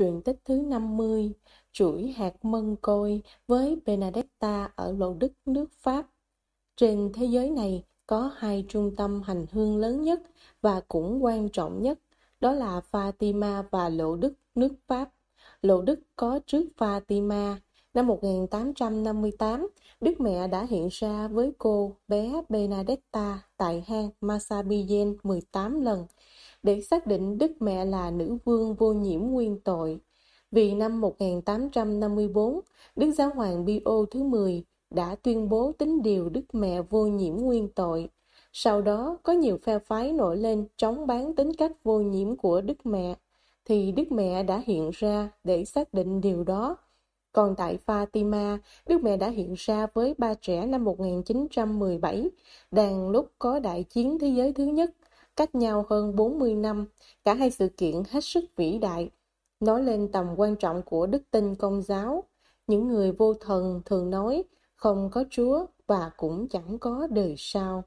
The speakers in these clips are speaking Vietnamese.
truyện tích thứ 50, chuỗi hạt mân côi với Benedetta ở Lộ Đức nước Pháp. Trên thế giới này có hai trung tâm hành hương lớn nhất và cũng quan trọng nhất, đó là Fatima và Lộ Đức nước Pháp. Lộ Đức có trước Fatima, năm 1858, Đức Mẹ đã hiện ra với cô bé Benedetta tại hang Masabiyen 18 lần để xác định Đức Mẹ là nữ vương vô nhiễm nguyên tội. Vì năm 1854, Đức Giáo hoàng Pio thứ 10 đã tuyên bố tính điều Đức Mẹ vô nhiễm nguyên tội. Sau đó, có nhiều phe phái nổi lên chống bán tính cách vô nhiễm của Đức Mẹ, thì Đức Mẹ đã hiện ra để xác định điều đó. Còn tại Fatima, Đức Mẹ đã hiện ra với ba trẻ năm 1917, đang lúc có đại chiến thế giới thứ nhất cách nhau hơn 40 năm, cả hai sự kiện hết sức vĩ đại, nói lên tầm quan trọng của đức tin công giáo. Những người vô thần thường nói không có Chúa và cũng chẳng có đời sau.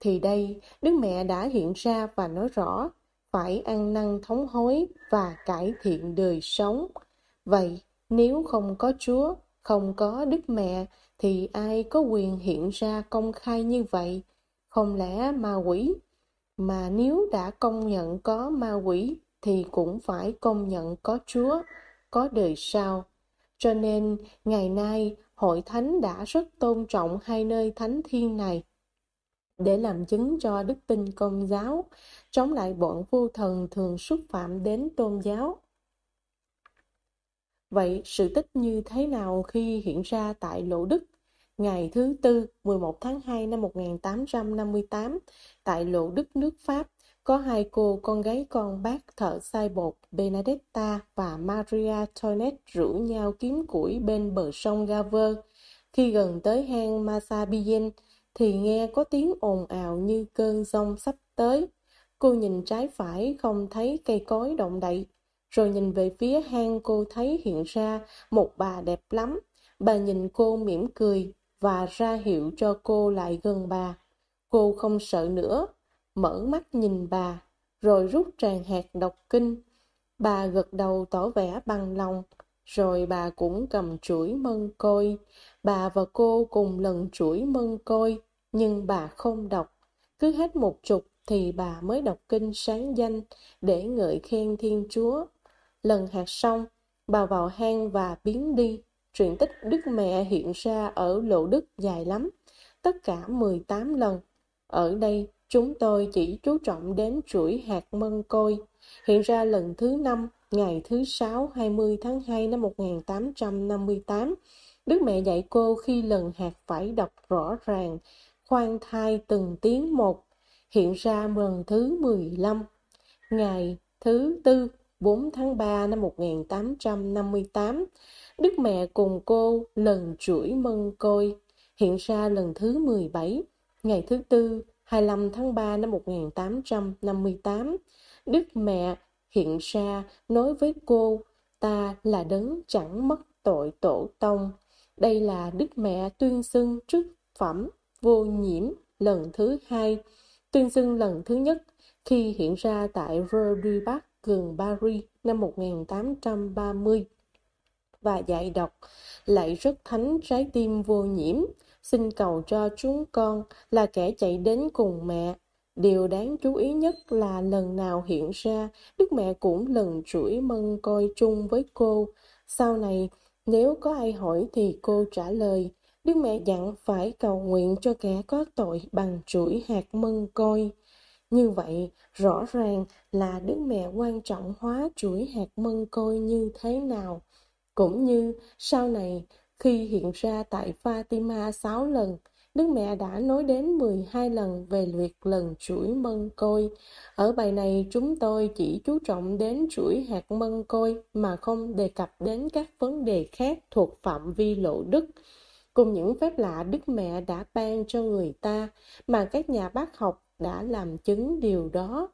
Thì đây, Đức Mẹ đã hiện ra và nói rõ, phải ăn năn thống hối và cải thiện đời sống. Vậy, nếu không có Chúa, không có Đức Mẹ, thì ai có quyền hiện ra công khai như vậy? Không lẽ ma quỷ mà nếu đã công nhận có ma quỷ thì cũng phải công nhận có Chúa, có đời sau. Cho nên, ngày nay, hội thánh đã rất tôn trọng hai nơi thánh thiên này để làm chứng cho đức tin công giáo, chống lại bọn vô thần thường xúc phạm đến tôn giáo. Vậy sự tích như thế nào khi hiện ra tại Lộ Đức? ngày thứ tư 11 tháng 2 năm 1858 tại lộ Đức nước Pháp có hai cô con gái con bác thợ sai bột Benedetta và Maria Tonet rủ nhau kiếm củi bên bờ sông Gaver. Khi gần tới hang Masabien thì nghe có tiếng ồn ào như cơn giông sắp tới. Cô nhìn trái phải không thấy cây cối động đậy, rồi nhìn về phía hang cô thấy hiện ra một bà đẹp lắm. Bà nhìn cô mỉm cười, và ra hiệu cho cô lại gần bà. Cô không sợ nữa, mở mắt nhìn bà, rồi rút tràng hạt đọc kinh. Bà gật đầu tỏ vẻ bằng lòng, rồi bà cũng cầm chuỗi mân côi. Bà và cô cùng lần chuỗi mân côi, nhưng bà không đọc. Cứ hết một chục thì bà mới đọc kinh sáng danh để ngợi khen Thiên Chúa. Lần hạt xong, bà vào hang và biến đi. Truyện tích Đức Mẹ hiện ra ở Lộ Đức dài lắm, tất cả 18 lần. Ở đây, chúng tôi chỉ chú trọng đến chuỗi hạt mân côi, hiện ra lần thứ năm ngày thứ sáu 20 tháng 2 năm 1858. Đức mẹ dạy cô khi lần hạt phải đọc rõ ràng, khoan thai từng tiếng một, hiện ra lần thứ 15. Ngày thứ tư 4 tháng 3 năm 1858, Đức mẹ cùng cô lần chuỗi mân côi, hiện ra lần thứ 17, ngày thứ tư, 25 tháng 3 năm 1858. Đức mẹ hiện ra nói với cô, ta là đấng chẳng mất tội tổ tông. Đây là Đức mẹ tuyên xưng trước phẩm vô nhiễm lần thứ hai, tuyên xưng lần thứ nhất khi hiện ra tại Rue du Bac gần Paris năm 1830 và dạy đọc, lại rất thánh trái tim vô nhiễm. Xin cầu cho chúng con là kẻ chạy đến cùng mẹ. Điều đáng chú ý nhất là lần nào hiện ra, Đức Mẹ cũng lần chuỗi mân coi chung với cô. Sau này, nếu có ai hỏi thì cô trả lời. Đức Mẹ dặn phải cầu nguyện cho kẻ có tội bằng chuỗi hạt mân coi. Như vậy, rõ ràng là Đức Mẹ quan trọng hóa chuỗi hạt mân côi như thế nào. Cũng như sau này khi hiện ra tại Fatima 6 lần, Đức Mẹ đã nói đến 12 lần về việc lần chuỗi mân côi. Ở bài này chúng tôi chỉ chú trọng đến chuỗi hạt mân côi mà không đề cập đến các vấn đề khác thuộc phạm vi lộ đức. Cùng những phép lạ Đức Mẹ đã ban cho người ta mà các nhà bác học đã làm chứng điều đó.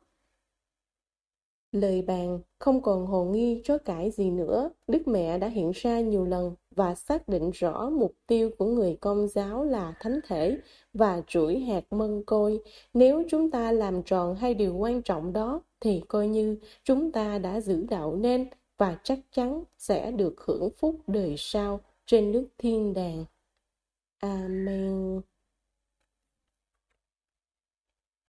Lời bàn không còn hồ nghi chối cãi gì nữa, Đức Mẹ đã hiện ra nhiều lần và xác định rõ mục tiêu của người công giáo là thánh thể và chuỗi hạt mân côi. Nếu chúng ta làm tròn hai điều quan trọng đó thì coi như chúng ta đã giữ đạo nên và chắc chắn sẽ được hưởng phúc đời sau trên nước thiên đàng. Amen.